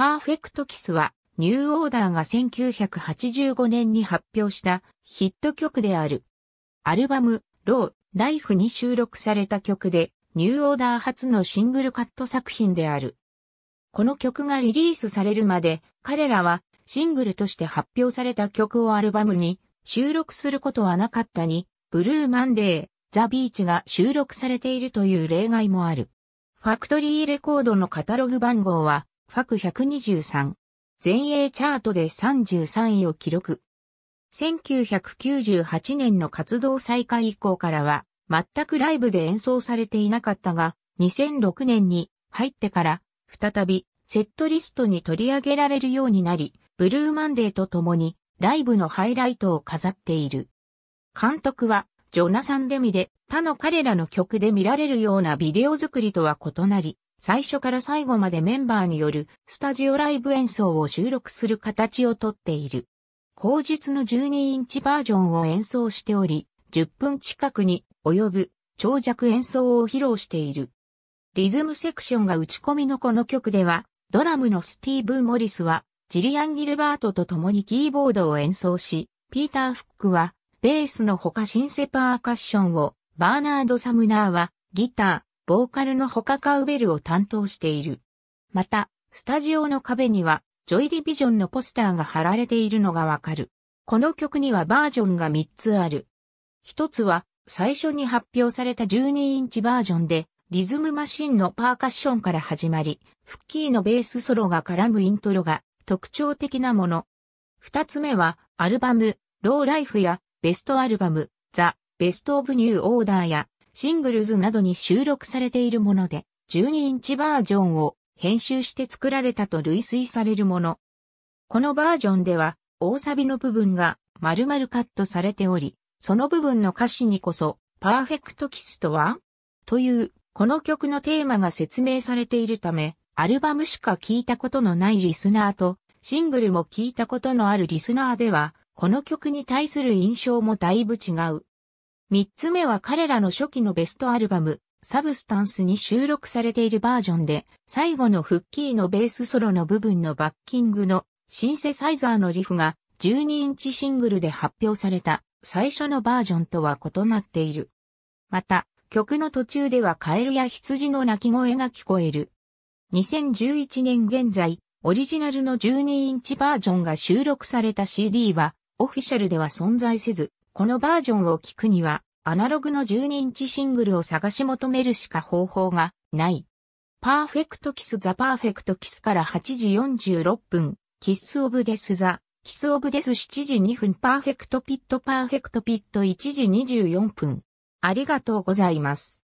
パーフェクトキスは、ニューオーダーが1985年に発表したヒット曲である。アルバム、ロー、ライフに収録された曲で、ニューオーダー初のシングルカット作品である。この曲がリリースされるまで、彼らはシングルとして発表された曲をアルバムに収録することはなかったに、ブルーマンデー、ザ・ビーチが収録されているという例外もある。ファクトリーレコードのカタログ番号はファク123。全英チャートで33位を記録。1998年の活動再開以降からは、全くライブで演奏されていなかったが、2006年に入ってから、再びセットリストに取り上げられるようになり、ブルーマンデーと共にライブのハイライトを飾っている。監督はジョナサン・デミで他の彼らの曲で見られるようなビデオ作りとは異なり、最初から最後までメンバーによるスタジオライブ演奏を収録する形をとっている。後述の12インチバージョンを演奏しており、10分近くに及ぶ長尺演奏を披露している。リズムセクションが打ち込みのこの曲では、ドラムのスティーブ・モリスは、ジリアン・ギルバートと共にキーボードを演奏し、ピーター・フックは、ベースのほかシンセパーカッションを、バーナード・サムナーは、ギター、ボーカルのホカカウベルを担当している。また、スタジオの壁には、ジョイディビジョンのポスターが貼られているのがわかる。この曲にはバージョンが3つある。1つは、最初に発表された12インチバージョンで、リズムマシンのパーカッションから始まり、フッキーのベースソロが絡むイントロが特徴的なもの。2つ目は、アルバム、ローライフや、ベストアルバム、ザ・ベストオブニューオーダーや、シングルズなどに収録されているもので、12インチバージョンを編集して作られたと類推されるもの。このバージョンでは、大サビの部分が丸々カットされており、その部分の歌詞にこそ、パーフェクトキスとはという、この曲のテーマが説明されているため、アルバムしか聴いたことのないリスナーと、シングルも聴いたことのあるリスナーでは、この曲に対する印象もだいぶ違う。三つ目は彼らの初期のベストアルバム、サブスタンスに収録されているバージョンで、最後のフッキーのベースソロの部分のバッキングのシンセサイザーのリフが12インチシングルで発表された最初のバージョンとは異なっている。また、曲の途中ではカエルや羊の鳴き声が聞こえる。2011年現在、オリジナルの12インチバージョンが収録された CD は、オフィシャルでは存在せず、このバージョンを聞くには、アナログの12インチシングルを探し求めるしか方法がない。パーフェクトキスザパーフェクトキスから8時46分、キスオブデスザ、キスオブデス7時2分、パーフェクトピットパーフェクトピット1時24分。ありがとうございます。